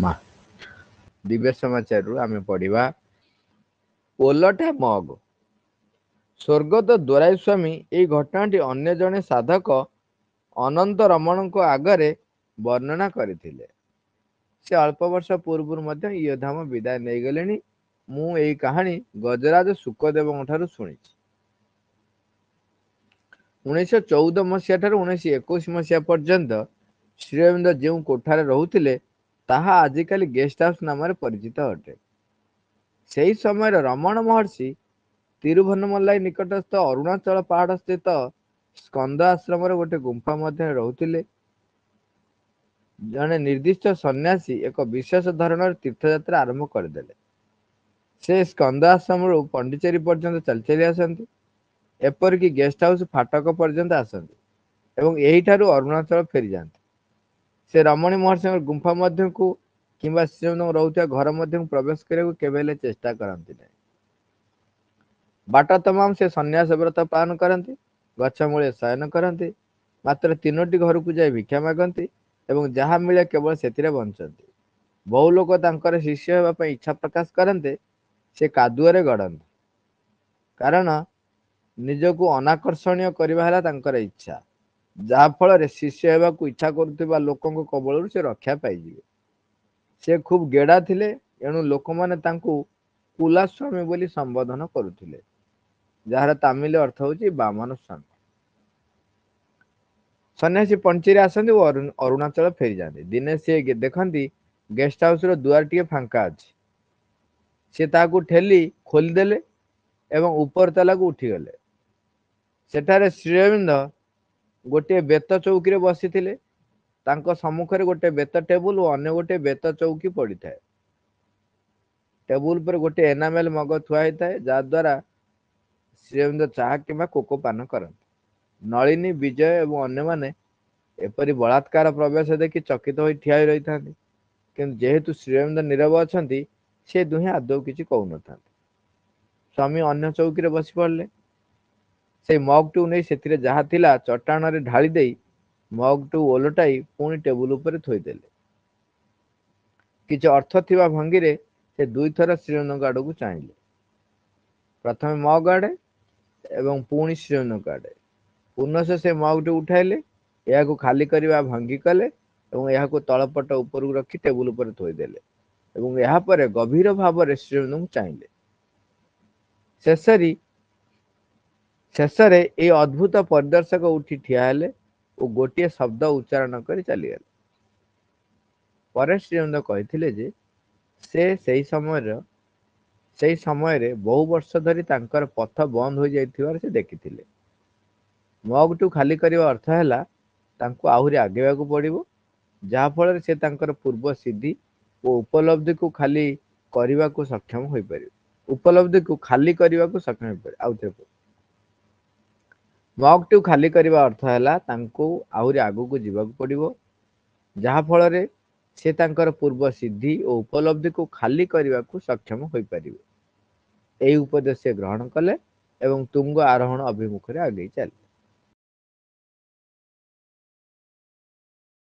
ମା ଦିବ୍ୟ ସମାଚାରରୁ ଆମେ ପଢିବା ଓଲଟା ମଗ ସ୍ୱର୍ଗତ ଦ୍ୱାରାଇ ସ୍ୱାମୀ ଏହି ଘଟଣାଟି ଅନ୍ୟ ଜଣେ ସାଧକ ଅନନ୍ତ ରମଣଙ୍କ ଆଗରେ ବର୍ଣ୍ଣନା କରିଥିଲେ ସେ ଅଳ୍ପ ବର୍ଷ ପୂର୍ବରୁ ମଧ୍ୟ ଇଏ ଧାମ ବିଦାୟ ନେଇଗଲେଣି ମୁଁ ଏଇ କାହାଣୀ ଗଜରାଜ ଶୁକଦେବଙ୍କ ଠାରୁ ଶୁଣିଛି ଉଣେଇଶହ ଚଉଦ ମସିହା ଠାରୁ ଉଣେଇଶହ ଏକୋଇଶ ମସିହା ପର୍ଯ୍ୟନ୍ତ ଶ୍ରୀରବିନ୍ଦ ଯେଉଁ କୋଠାରେ ରହୁଥିଲେ ତାହା ଆଜିକାଲି ଗେଷ୍ଟ ହାଉସ୍ ନାମରେ ପରିଚିତ ଅଟେ ସେହି ସମୟରେ ରମଣ ମହର୍ଷି ତିରୁଭନମଲାଇ ନିକଟସ୍ଥ ଅରୁଣାଚଳ ପାହାଡ଼ ସ୍ଥିତ ସ୍କନ୍ଦ ଆଶ୍ରମରେ ଗୋଟେ ଗୁମ୍ଫା ମଧ୍ୟରେ ରହୁଥିଲେ ଜଣେ ନିର୍ଦ୍ଦିଷ୍ଟ ସନ୍ନ୍ୟାସୀ ଏକ ବିଶେଷ ଧରଣର ତୀର୍ଥଯାତ୍ରା ଆରମ୍ଭ କରିଦେଲେ ସେ ସ୍କନ୍ଦ ଆଶ୍ରମରୁ ପଣ୍ଡିଚେରୀ ପର୍ଯ୍ୟନ୍ତ ଚାଲି ଚାଲି ଆସନ୍ତି ଏପରିକି ଗେଷ୍ଟ ହାଉସ୍ ଫାଟକ ପର୍ଯ୍ୟନ୍ତ ଆସନ୍ତି ଏବଂ ଏହିଠାରୁ ଅରୁଣାଚଳ ଫେରିଯାଆନ୍ତି ସେ ରମଣୀ ମହର୍ଷିଙ୍କ ଗୁମ୍ଫା ମଧ୍ୟକୁ କିମ୍ବା ଶ୍ରୀଚନ୍ଦ୍ରଙ୍କ ରହୁଥିବା ଘର ମଧ୍ୟକୁ ପ୍ରବେଶ କରିବାକୁ କେବେ ହେଲେ ଚେଷ୍ଟା କରନ୍ତି ନାହିଁ ବାଟ ତମାମ ସେ ସନ୍ନ୍ୟାସ ବ୍ରତ ପାଳନ କରନ୍ତି ଗଛ ମୂଳେ ଶୟନ କରନ୍ତି ମାତ୍ର ତିନୋଟି ଘରକୁ ଯାଇ ଭିକ୍ଷା ମାଗନ୍ତି ଏବଂ ଯାହା ମିଳେ କେବଳ ସେଥିରେ ବଞ୍ଚନ୍ତି ବହୁ ଲୋକ ତାଙ୍କର ଶିଷ୍ୟ ହେବା ପାଇଁ ଇଚ୍ଛା ପ୍ରକାଶ କରନ୍ତେ ସେ କାଦୁଅରେ ଗଡ଼ନ୍ତି କାରଣ ନିଜକୁ ଅନାକର୍ଷଣୀୟ କରିବା ହେଲା ତାଙ୍କର ଇଚ୍ଛା ଯାହାଫଳରେ ଶିଷ୍ୟ ହେବାକୁ ଇଚ୍ଛା କରୁଥିବା ଲୋକଙ୍କ କବଳରୁ ସେ ରକ୍ଷା ପାଇଯିବେ ସେ ଖୁବ୍ ଗେଡ଼ା ଥିଲେ ଏଣୁ ଲୋକମାନେ ତାଙ୍କୁ କୁଲାସ୍ୱାମୀ ବୋଲି ସମ୍ବୋଧନ କରୁଥିଲେ ଯାହାର ତାମିଲ ଅର୍ଥ ହଉଛି ବାମନ ସ୍ୱାମୀ ସନ୍ନ୍ୟାସୀ ପଞ୍ଚିରେ ଆସନ୍ତି ଓ ଅରୁଣାଚଳ ଫେରିଯାଆନ୍ତି ଦିନେ ସେ ଦେଖନ୍ତି ଗେଷ୍ଟ ହାଉସ୍ର ଦୁଆର ଟିକେ ଫାଙ୍କା ଅଛି ସେ ତାହାକୁ ଠେଲି ଖୋଲିଦେଲେ ଏବଂ ଉପର ତାଲାକୁ ଉଠିଗଲେ ସେଠାରେ ଶ୍ରୀରବିନ୍ଦ ଗୋଟିଏ ବେତ ଚୌକିରେ ବସିଥିଲେ ତାଙ୍କ ସମ୍ମୁଖରେ ଗୋଟିଏ ବେତ ଟେବୁଲ ଓ ଅନ୍ୟ ଗୋଟିଏ ବେତ ଚୌକି ପଡ଼ିଥାଏ ଟେବୁଲ ଉପରେ ଗୋଟିଏ ଏନାମେଲ ମଗ ଥୁଆ ହେଇଥାଏ ଯାହାଦ୍ୱାରା ଶ୍ରୀଅରବିନ୍ଦ ଚାହା କିମ୍ବା କୋକୋ ପାନ କରନ୍ତି ନଳିନୀ ବିଜୟ ଏବଂ ଅନ୍ୟମାନେ ଏପରି ବଳାତ୍କାର ପ୍ରବେଶ ଦେଖି ଚକିତ ହୋଇ ଠିଆ ହୋଇ ରହିଥାନ୍ତି କିନ୍ତୁ ଯେହେତୁ ଶ୍ରୀଅରବିନ୍ଦ ନିରବ ଅଛନ୍ତି ସେ ଦୁହେଁ ଆଦୌ କିଛି କହୁନଥାନ୍ତି ସ୍ୱାମୀ ଅନ୍ୟ ଚୌକିରେ ବସି ପଡ଼ିଲେ ସେଇ ମଗ୍ଟିକୁ ନେଇ ସେଥିରେ ଯାହା ଥିଲା ଚଟାଣରେ ଢାଳି ଦେଇ ମଗ୍ଟିକୁ ଓଲଟାଇ ପୁଣି ଟେବୁଲ ଉପରେ ଥୋଇଦେଲେ କିଛି ଅର୍ଥ ଥିବା ଭଙ୍ଗୀରେ ସେ ଦୁଇଥର ଶ୍ରୀରଙ୍ଗ ଆଡ଼କୁ ଚାହିଁଲେ ପ୍ରଥମେ ମଗ୍ ଆଡ଼େ ଏବଂ ପୁଣି ଶ୍ରୀରଙ୍ଗ ଆଡ଼େ ପୁନଃ ସେ ମଗ୍ଟି ଉଠାଇଲେ ଏହାକୁ ଖାଲି କରିବା ଭଙ୍ଗି କଲେ ଏବଂ ଏହାକୁ ତଳପଟ ଉପରକୁ ରଖି ଟେବୁଲ ଉପରେ ଥୋଇଦେଲେ ଏବଂ ଏହାପରେ ଗଭୀର ଭାବରେ ଶ୍ରୀରଙ୍ଗଙ୍କୁ ଚାହିଁଲେ ଶେଷରେ ଶେଷରେ ଏଇ ଅଦ୍ଭୁତ ପରିଦର୍ଶକ ଉଠି ଠିଆ ହେଲେ ଓ ଗୋଟିଏ ଶବ୍ଦ ଉଚ୍ଚାରଣ କରି ଚାଲିଗଲେ ପରେ ଶ୍ରୀଚନ୍ଦ କହିଥିଲେ ଯେ ସେ ସେହି ସମୟର ସେହି ସମୟରେ ବହୁ ବର୍ଷ ଧରି ତାଙ୍କର ପଥ ବନ୍ଦ ହୋଇଯାଇଥିବାର ସେ ଦେଖିଥିଲେ ମଗ୍ଠୁ ଖାଲି କରିବା ଅର୍ଥ ହେଲା ତାଙ୍କୁ ଆହୁରି ଆଗେଇବାକୁ ପଡ଼ିବ ଯାହାଫଳରେ ସେ ତାଙ୍କର ପୂର୍ବ ସିଦ୍ଧି ଓ ଉପଲବ୍ଧିକୁ ଖାଲି କରିବାକୁ ସକ୍ଷମ ହୋଇପାରିବ ଉପଲବ୍ଧିକୁ ଖାଲି କରିବାକୁ ସକ୍ଷମ ହୋଇପାରିବ ଆଉ ଥରେ ମଗ୍ ମକ୍ଟିକୁ ଖାଲି କରିବା ଅର୍ଥ ହେଲା ତାଙ୍କୁ ଆହୁରି ଆଗକୁ ଯିବାକୁ ପଡ଼ିବ ଯାହାଫଳରେ ସେ ତାଙ୍କର ପୂର୍ବ ସିଦ୍ଧି ଓ ଉପଲବ୍ଧିକୁ ଖାଲି କରିବାକୁ ସକ୍ଷମ ହୋଇପାରିବେ ଏହି ଉପଦେଶ ସେ ଗ୍ରହଣ କଲେ ଏବଂ ତୁଙ୍ଗ ଆରୋହଣ ଅଭିମୁଖରେ ଆଗେଇ ଚାଲିଲେ